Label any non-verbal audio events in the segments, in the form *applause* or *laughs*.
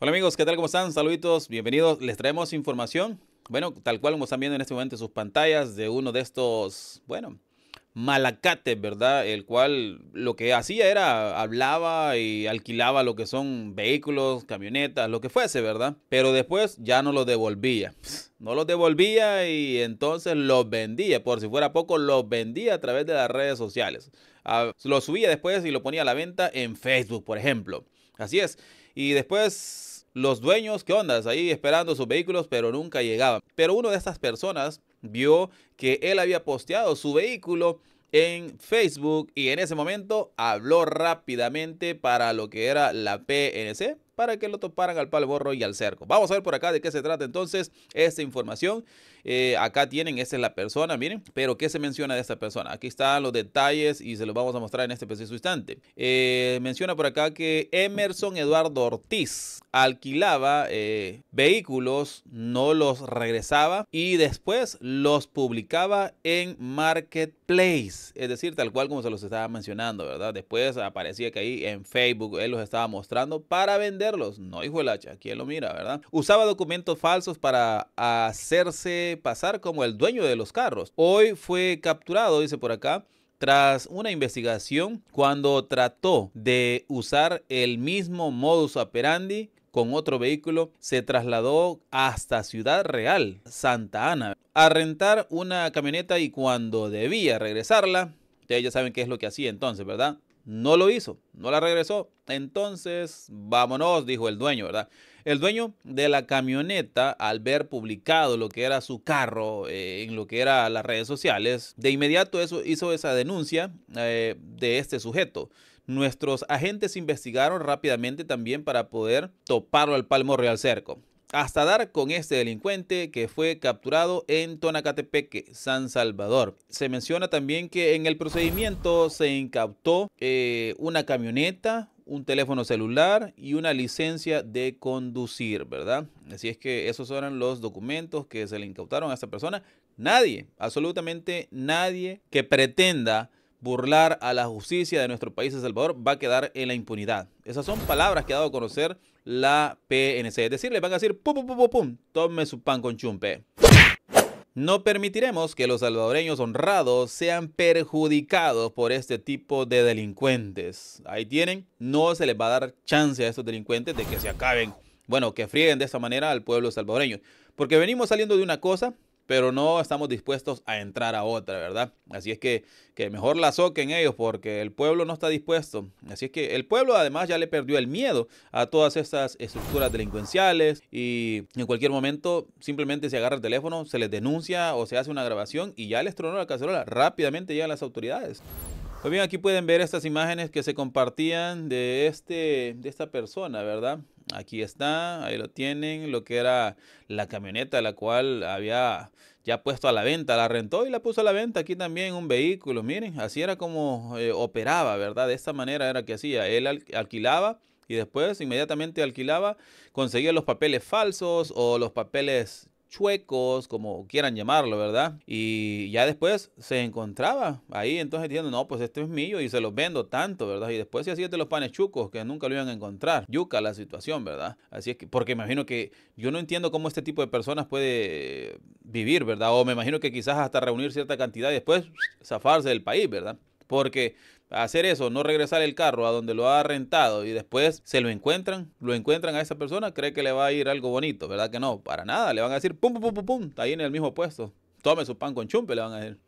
Hola amigos, ¿qué tal? ¿Cómo están? Saluditos, bienvenidos. Les traemos información, bueno, tal cual como están viendo en este momento en sus pantallas, de uno de estos, bueno, malacates, ¿verdad? El cual lo que hacía era hablaba y alquilaba lo que son vehículos, camionetas, lo que fuese, ¿verdad? Pero después ya no los devolvía. *laughs* No los devolvía y entonces los vendía. Por si fuera poco, los vendía a través de las redes sociales. Ah, lo subía después y lo ponía a la venta en Facebook, por ejemplo. Así es. Y después los dueños, ¿qué onda? Ahí esperando sus vehículos, pero nunca llegaban. Pero uno de estas personas vio que él había posteado su vehículo en Facebook y en ese momento habló rápidamente para lo que era la PNC para que lo toparan al palo borro y al cerco. Vamos a ver por acá de qué se trata entonces esta información eh, acá tienen, esta es la persona, miren. Pero, ¿qué se menciona de esta persona? Aquí están los detalles y se los vamos a mostrar en este preciso instante. Eh, menciona por acá que Emerson Eduardo Ortiz alquilaba eh, vehículos, no los regresaba y después los publicaba en Marketplace. Es decir, tal cual como se los estaba mencionando, ¿verdad? Después aparecía que ahí en Facebook él los estaba mostrando para venderlos. No, hijo de hacha ¿quién lo mira, verdad? Usaba documentos falsos para hacerse pasar como el dueño de los carros. Hoy fue capturado, dice por acá, tras una investigación cuando trató de usar el mismo modus operandi con otro vehículo, se trasladó hasta Ciudad Real, Santa Ana, a rentar una camioneta y cuando debía regresarla, ustedes ya saben qué es lo que hacía entonces, ¿verdad? No lo hizo, no la regresó. Entonces, vámonos, dijo el dueño, ¿verdad? El dueño de la camioneta, al ver publicado lo que era su carro eh, en lo que era las redes sociales, de inmediato hizo esa denuncia eh, de este sujeto. Nuestros agentes investigaron rápidamente también para poder toparlo al palmo real cerco hasta dar con este delincuente que fue capturado en Tonacatepeque, San Salvador. Se menciona también que en el procedimiento se incautó eh, una camioneta, un teléfono celular y una licencia de conducir, ¿verdad? Así es que esos eran los documentos que se le incautaron a esta persona. Nadie, absolutamente nadie que pretenda burlar a la justicia de nuestro país, El Salvador, va a quedar en la impunidad. Esas son palabras que ha dado a conocer la PNC. Es decir, le van a decir, pum, pum, pum, pum, pum, tome su pan con chumpe. No permitiremos que los salvadoreños honrados sean perjudicados por este tipo de delincuentes. Ahí tienen, no se les va a dar chance a estos delincuentes de que se acaben, bueno, que frieguen de esta manera al pueblo salvadoreño. Porque venimos saliendo de una cosa pero no estamos dispuestos a entrar a otra, ¿verdad? Así es que, que mejor la soquen ellos porque el pueblo no está dispuesto. Así es que el pueblo además ya le perdió el miedo a todas estas estructuras delincuenciales y en cualquier momento simplemente se agarra el teléfono, se les denuncia o se hace una grabación y ya les tronó la cacerola. Rápidamente llegan las autoridades. Pues bien, aquí pueden ver estas imágenes que se compartían de, este, de esta persona, ¿verdad? Aquí está, ahí lo tienen, lo que era la camioneta, la cual había ya puesto a la venta, la rentó y la puso a la venta. Aquí también un vehículo, miren, así era como eh, operaba, ¿verdad? De esta manera era que hacía, él alquilaba y después inmediatamente alquilaba, conseguía los papeles falsos o los papeles chuecos, como quieran llamarlo, ¿verdad? Y ya después se encontraba ahí, entonces diciendo, no, pues este es mío y se los vendo tanto, ¿verdad? Y después se hacía de los panes chucos, que nunca lo iban a encontrar. Yuca la situación, ¿verdad? Así es que, porque imagino que yo no entiendo cómo este tipo de personas puede vivir, ¿verdad? O me imagino que quizás hasta reunir cierta cantidad y después zafarse del país, ¿verdad? Porque hacer eso, no regresar el carro a donde lo ha rentado y después se lo encuentran, lo encuentran a esa persona, cree que le va a ir algo bonito, ¿verdad que no? Para nada, le van a decir pum, pum, pum, pum, pum, ahí en el mismo puesto. Tome su pan con chumpe, le van a decir.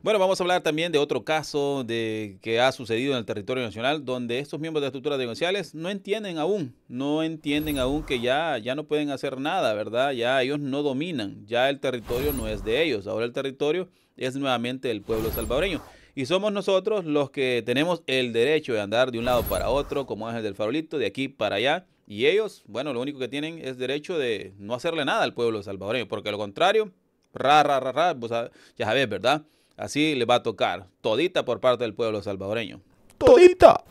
Bueno, vamos a hablar también de otro caso de, que ha sucedido en el territorio nacional, donde estos miembros de estructuras negociales no entienden aún, no entienden aún que ya, ya no pueden hacer nada, ¿verdad? Ya ellos no dominan, ya el territorio no es de ellos, ahora el territorio es nuevamente del pueblo salvadoreño. Y somos nosotros los que tenemos el derecho de andar de un lado para otro, como es el del farolito, de aquí para allá. Y ellos, bueno, lo único que tienen es derecho de no hacerle nada al pueblo salvadoreño, porque lo contrario, ra, ya sabes, ¿verdad? Así le va a tocar, todita por parte del pueblo salvadoreño. ¡Todita!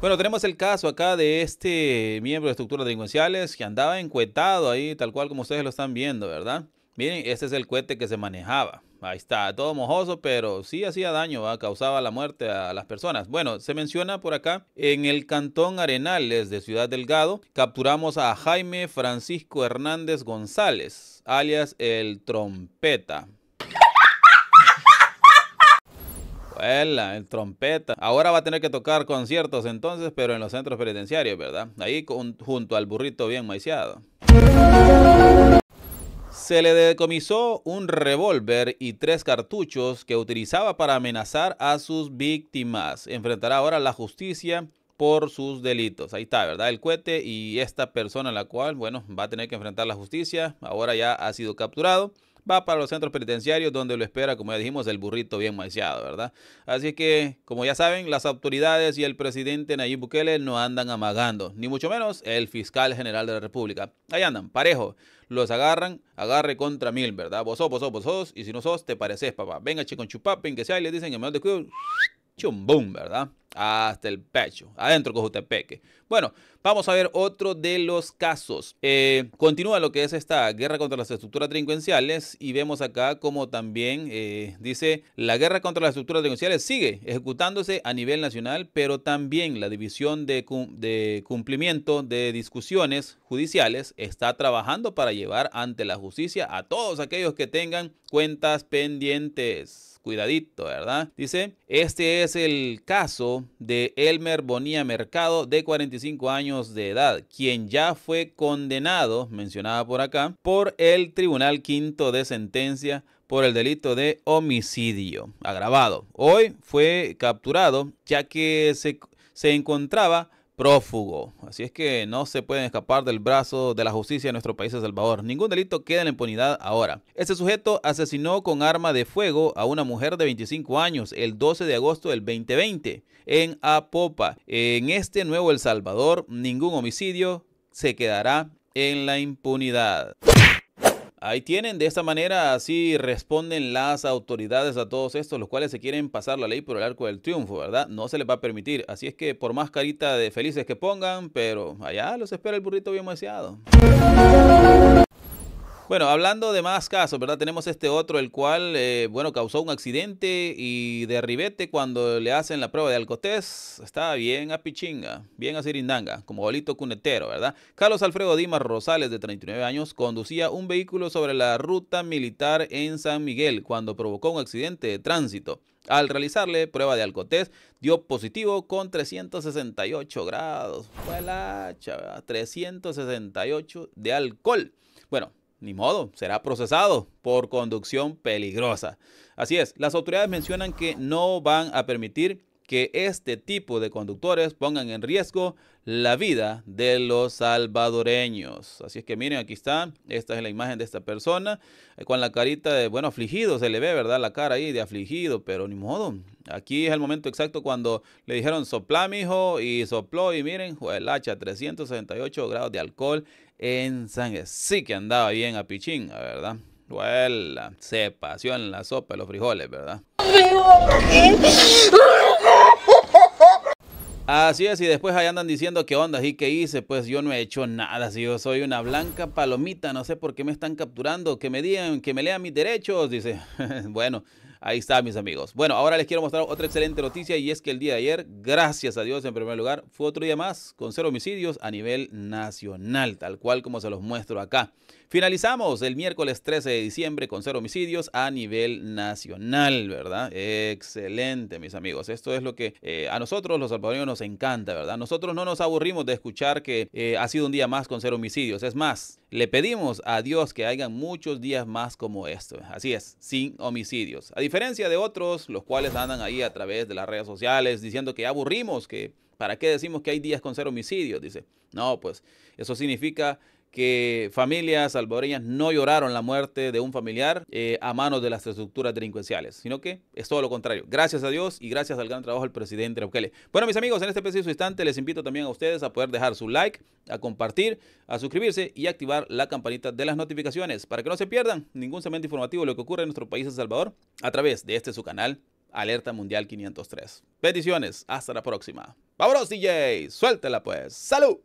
Bueno, tenemos el caso acá de este miembro de estructuras delincuenciales que andaba encuetado ahí, tal cual como ustedes lo están viendo, ¿verdad? Miren, este es el cohete que se manejaba. Ahí está, todo mojoso, pero sí hacía daño, causaba la muerte a las personas. Bueno, se menciona por acá, en el cantón Arenales de Ciudad Delgado, capturamos a Jaime Francisco Hernández González, alias el trompeta. el trompeta. Ahora va a tener que tocar conciertos entonces, pero en los centros penitenciarios, ¿verdad? Ahí junto al burrito bien maiciado. Se le decomisó un revólver y tres cartuchos que utilizaba para amenazar a sus víctimas. Enfrentará ahora la justicia por sus delitos. Ahí está, ¿verdad? El cohete y esta persona, la cual, bueno, va a tener que enfrentar la justicia. Ahora ya ha sido capturado va para los centros penitenciarios donde lo espera, como ya dijimos, el burrito bien maiciado, ¿verdad? Así que, como ya saben, las autoridades y el presidente Nayib Bukele no andan amagando, ni mucho menos el fiscal general de la República. Ahí andan, parejo. Los agarran, agarre contra mil, ¿verdad? Vos sos, vos sos, vos sos, y si no sos, te pareces, papá. Venga, chico, ven que sea, y le dicen, que menos de chumbum, ¿verdad? Hasta el pecho, adentro peque Bueno, vamos a ver otro de los casos. Eh, continúa lo que es esta guerra contra las estructuras delincuenciales y vemos acá como también eh, dice, la guerra contra las estructuras delincuenciales sigue ejecutándose a nivel nacional, pero también la división de cumplimiento de discusiones judiciales está trabajando para llevar ante la justicia a todos aquellos que tengan cuentas pendientes cuidadito, ¿verdad? Dice, este es el caso de Elmer Bonilla Mercado, de 45 años de edad, quien ya fue condenado, mencionada por acá, por el Tribunal Quinto de Sentencia por el delito de homicidio agravado. Hoy fue capturado ya que se, se encontraba prófugo. Así es que no se pueden escapar del brazo de la justicia de nuestro país, El Salvador. Ningún delito queda en la impunidad ahora. Este sujeto asesinó con arma de fuego a una mujer de 25 años el 12 de agosto del 2020 en Apopa. En este nuevo El Salvador, ningún homicidio se quedará en la impunidad. Ahí tienen, de esta manera así responden las autoridades a todos estos, los cuales se quieren pasar la ley por el arco del triunfo, ¿verdad? No se les va a permitir. Así es que por más carita de felices que pongan, pero allá los espera el burrito bien deseado. Bueno, hablando de más casos, ¿verdad? Tenemos este otro, el cual, eh, bueno, causó un accidente y Ribete cuando le hacen la prueba de alcotés. Está bien a Pichinga, bien a Sirindanga, como bolito cunetero, ¿verdad? Carlos Alfredo Dimas Rosales, de 39 años, conducía un vehículo sobre la ruta militar en San Miguel cuando provocó un accidente de tránsito. Al realizarle prueba de alcotés, dio positivo con 368 grados. Fue la 368 de alcohol. Bueno, ni modo, será procesado por conducción peligrosa. Así es, las autoridades mencionan que no van a permitir que este tipo de conductores pongan en riesgo la vida de los salvadoreños. Así es que miren, aquí está, esta es la imagen de esta persona, eh, con la carita de, bueno, afligido, se le ve, ¿verdad? La cara ahí de afligido, pero ni modo. Aquí es el momento exacto cuando le dijeron sopla, mijo, y sopló, y miren, el hacha, 368 grados de alcohol en sangre. Sí que andaba bien a pichín, ¿verdad? se pasó en la sopa de los frijoles, ¿verdad? Así es, y después ahí andan diciendo qué onda y qué hice. Pues yo no he hecho nada, si yo soy una blanca palomita, no sé por qué me están capturando, que me digan, que me lean mis derechos, dice. *laughs* bueno, ahí está, mis amigos. Bueno, ahora les quiero mostrar otra excelente noticia y es que el día de ayer, gracias a Dios en primer lugar, fue otro día más con cero homicidios a nivel nacional, tal cual como se los muestro acá. Finalizamos el miércoles 13 de diciembre con cero homicidios a nivel nacional, ¿verdad? Excelente, mis amigos. Esto es lo que eh, a nosotros los salvadoreños nos encanta, ¿verdad? Nosotros no nos aburrimos de escuchar que eh, ha sido un día más con cero homicidios. Es más, le pedimos a Dios que hagan muchos días más como esto. Así es, sin homicidios. A diferencia de otros, los cuales andan ahí a través de las redes sociales diciendo que aburrimos, que ¿para qué decimos que hay días con cero homicidios? Dice, no, pues eso significa que familias salvadoreñas no lloraron la muerte de un familiar eh, a manos de las estructuras delincuenciales, sino que es todo lo contrario. Gracias a Dios y gracias al gran trabajo del presidente Bukele. Bueno, mis amigos, en este preciso instante les invito también a ustedes a poder dejar su like, a compartir, a suscribirse y activar la campanita de las notificaciones para que no se pierdan ningún segmento informativo de lo que ocurre en nuestro país, El Salvador, a través de este su canal, Alerta Mundial 503. Peticiones hasta la próxima. ¡Vámonos, DJ! ¡Suéltela pues! ¡Salud!